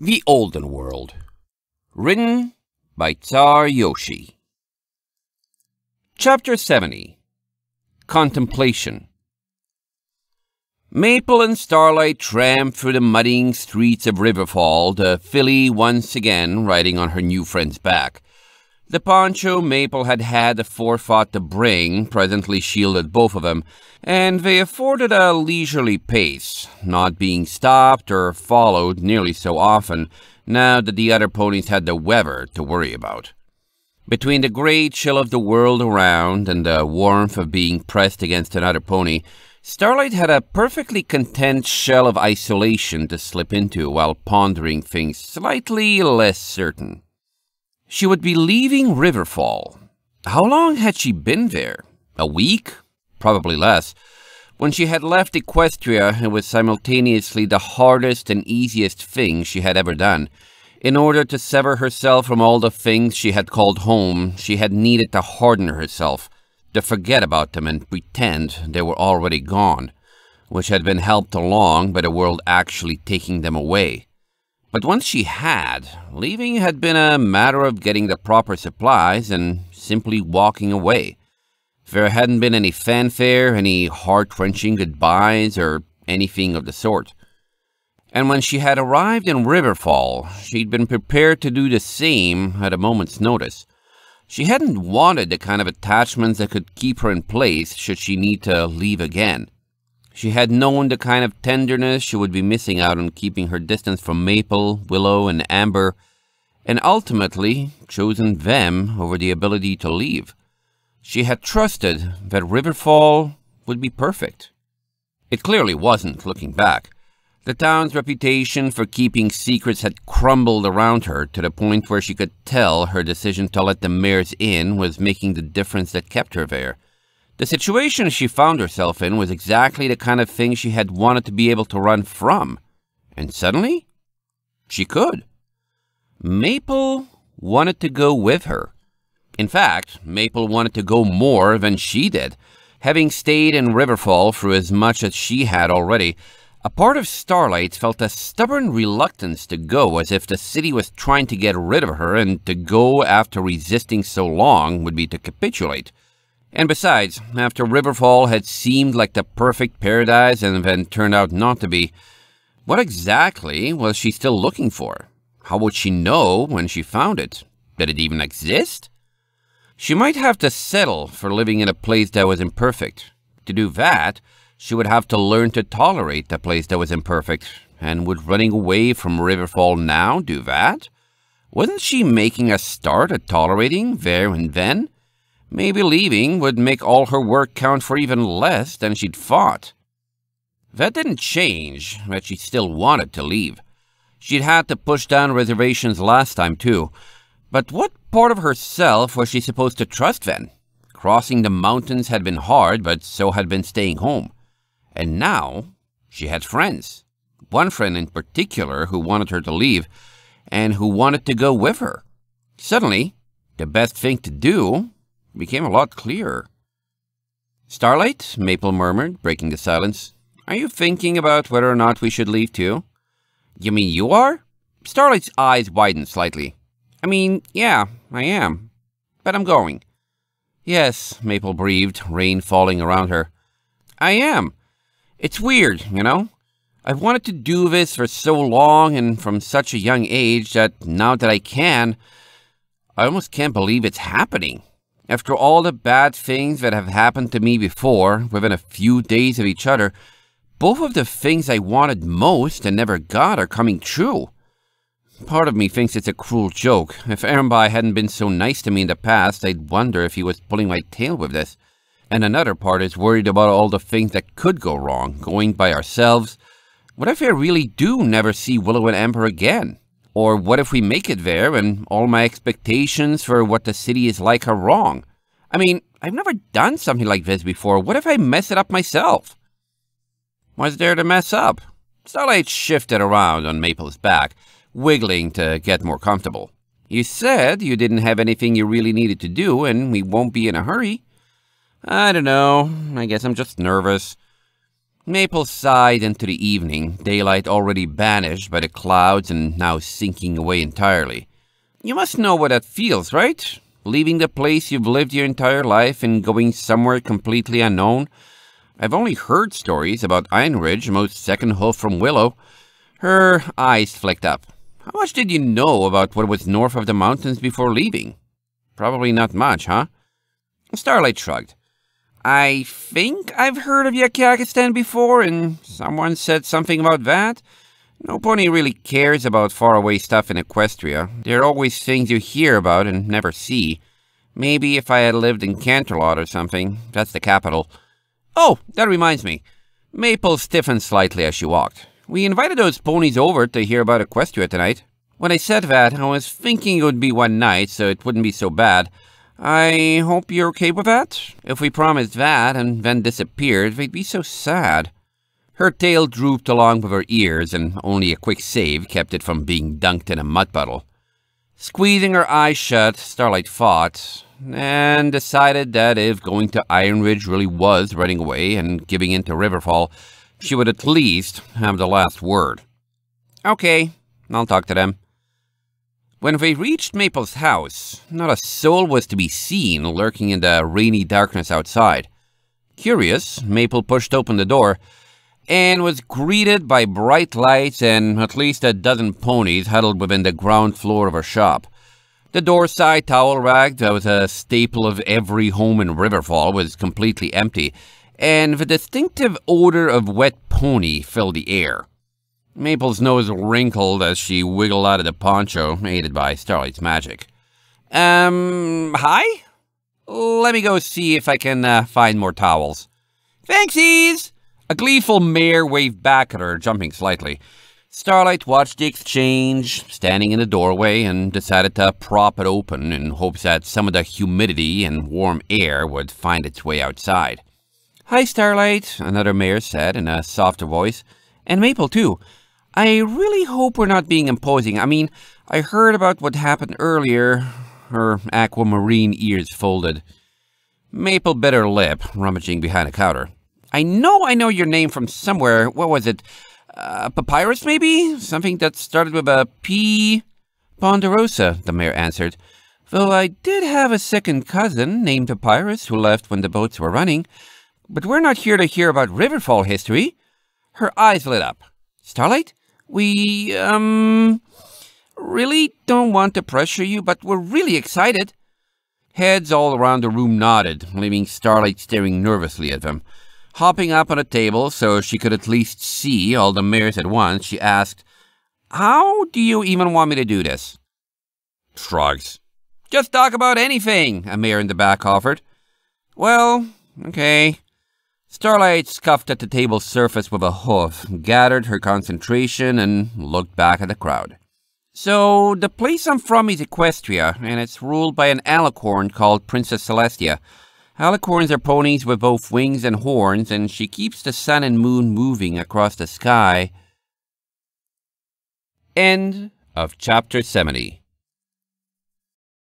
The Olden World Written by Tsar Yoshi Chapter 70 Contemplation Maple and Starlight tramped through the muddying streets of Riverfall, the filly once again riding on her new friend's back. The poncho Maple had had a forethought to bring presently shielded both of them, and they afforded a leisurely pace, not being stopped or followed nearly so often now that the other ponies had the weather to worry about. Between the great chill of the world around and the warmth of being pressed against another pony, Starlight had a perfectly content shell of isolation to slip into while pondering things slightly less certain. She would be leaving Riverfall. How long had she been there? A week? Probably less. When she had left Equestria, it was simultaneously the hardest and easiest thing she had ever done. In order to sever herself from all the things she had called home, she had needed to harden herself, to forget about them and pretend they were already gone, which had been helped along by the world actually taking them away. But once she had, leaving had been a matter of getting the proper supplies and simply walking away. There hadn't been any fanfare, any heart-wrenching goodbyes, or anything of the sort. And when she had arrived in Riverfall, she'd been prepared to do the same at a moment's notice. She hadn't wanted the kind of attachments that could keep her in place should she need to leave again. She had known the kind of tenderness she would be missing out on keeping her distance from Maple, Willow, and Amber, and ultimately chosen them over the ability to leave. She had trusted that Riverfall would be perfect. It clearly wasn't, looking back. The town's reputation for keeping secrets had crumbled around her to the point where she could tell her decision to let the mares in was making the difference that kept her there. The situation she found herself in was exactly the kind of thing she had wanted to be able to run from. And suddenly, she could. Maple wanted to go with her. In fact, Maple wanted to go more than she did. Having stayed in Riverfall through as much as she had already, a part of Starlight felt a stubborn reluctance to go as if the city was trying to get rid of her and to go after resisting so long would be to capitulate. And besides, after Riverfall had seemed like the perfect paradise and then turned out not to be, what exactly was she still looking for? How would she know when she found it? Did it even exist? She might have to settle for living in a place that was imperfect. To do that, she would have to learn to tolerate the place that was imperfect. And would running away from Riverfall now do that? Wasn't she making a start at tolerating there and then? Maybe leaving would make all her work count for even less than she'd fought. That didn't change, but she still wanted to leave. She'd had to push down reservations last time, too. But what part of herself was she supposed to trust then? Crossing the mountains had been hard, but so had been staying home. And now she had friends. One friend in particular who wanted her to leave and who wanted to go with her. Suddenly, the best thing to do became a lot clearer. Starlight, Maple murmured, breaking the silence. Are you thinking about whether or not we should leave too? You mean you are? Starlight's eyes widened slightly. I mean, yeah, I am. But I'm going. Yes, Maple breathed, rain falling around her. I am. It's weird, you know? I've wanted to do this for so long and from such a young age that now that I can, I almost can't believe it's happening. After all the bad things that have happened to me before, within a few days of each other, both of the things I wanted most and never got are coming true. Part of me thinks it's a cruel joke. If Arambai hadn't been so nice to me in the past, I'd wonder if he was pulling my tail with this. And another part is worried about all the things that could go wrong, going by ourselves. What if I really do never see Willow and Amber again? Or what if we make it there and all my expectations for what the city is like are wrong? I mean, I've never done something like this before. What if I mess it up myself? Was there to mess up? Starlight shifted around on Maple's back, wiggling to get more comfortable. You said you didn't have anything you really needed to do, and we won't be in a hurry. I don't know. I guess I'm just nervous. Maple sighed into the evening, daylight already banished by the clouds and now sinking away entirely. You must know what that feels, right? Leaving the place you've lived your entire life and going somewhere completely unknown. I've only heard stories about Einridge, most second hoof from Willow. Her eyes flicked up. How much did you know about what was north of the mountains before leaving? Probably not much, huh? Starlight shrugged. I think I've heard of Yakakistan before, and someone said something about that. No pony really cares about faraway stuff in Equestria. There are always things you hear about and never see. Maybe if I had lived in Canterlot or something. That's the capital. Oh, that reminds me. Maple stiffened slightly as she walked. We invited those ponies over to hear about Equestria tonight. When I said that, I was thinking it would be one night, so it wouldn't be so bad. I hope you're okay with that? If we promised that and then disappeared, we'd be so sad. Her tail drooped along with her ears, and only a quick save kept it from being dunked in a mud puddle. Squeezing her eyes shut, Starlight fought, and decided that if going to Iron Ridge really was running away and giving in to Riverfall, she would at least have the last word. Okay, I'll talk to them. When we reached Maple's house, not a soul was to be seen lurking in the rainy darkness outside. Curious, Maple pushed open the door and was greeted by bright lights and at least a dozen ponies huddled within the ground floor of her shop. The door side towel rack that was a staple of every home in Riverfall was completely empty, and the distinctive odor of wet pony filled the air. Maple's nose wrinkled as she wiggled out of the poncho, aided by Starlight's magic. Um, hi? Let me go see if I can uh, find more towels. Thanksies! A gleeful mare waved back at her, jumping slightly. Starlight watched the exchange, standing in the doorway, and decided to prop it open in hopes that some of the humidity and warm air would find its way outside. Hi, Starlight, another mare said in a softer voice. And Maple, too. I really hope we're not being imposing. I mean, I heard about what happened earlier. Her aquamarine ears folded. Maple bitter lip, rummaging behind a counter. I know I know your name from somewhere. What was it? Uh, papyrus, maybe? Something that started with a P... Ponderosa, the mayor answered. Though I did have a second cousin named Papyrus who left when the boats were running. But we're not here to hear about Riverfall history. Her eyes lit up. Starlight? We, um, really don't want to pressure you, but we're really excited. Heads all around the room nodded, leaving Starlight staring nervously at them. Hopping up on a table so she could at least see all the mirrors at once, she asked, How do you even want me to do this? Shrugs. Just talk about anything, a mirror in the back offered. Well, okay. Starlight scuffed at the table's surface with a hoof, gathered her concentration, and looked back at the crowd. So, the place I'm from is Equestria, and it's ruled by an alicorn called Princess Celestia. Alicorns are ponies with both wings and horns, and she keeps the sun and moon moving across the sky. End of chapter 70